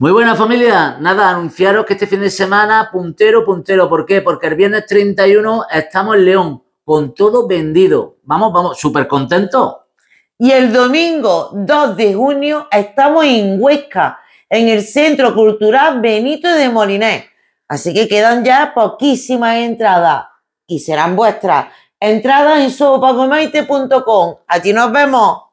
Muy buena familia, nada, anunciaros que este fin de semana puntero, puntero, ¿por qué? Porque el viernes 31 estamos en León, con todo vendido. Vamos, vamos, súper contentos. Y el domingo 2 de junio estamos en Huesca, en el Centro Cultural Benito de Molinés. Así que quedan ya poquísimas entradas y serán vuestras. Entradas en sopacomaite.com. Aquí nos vemos.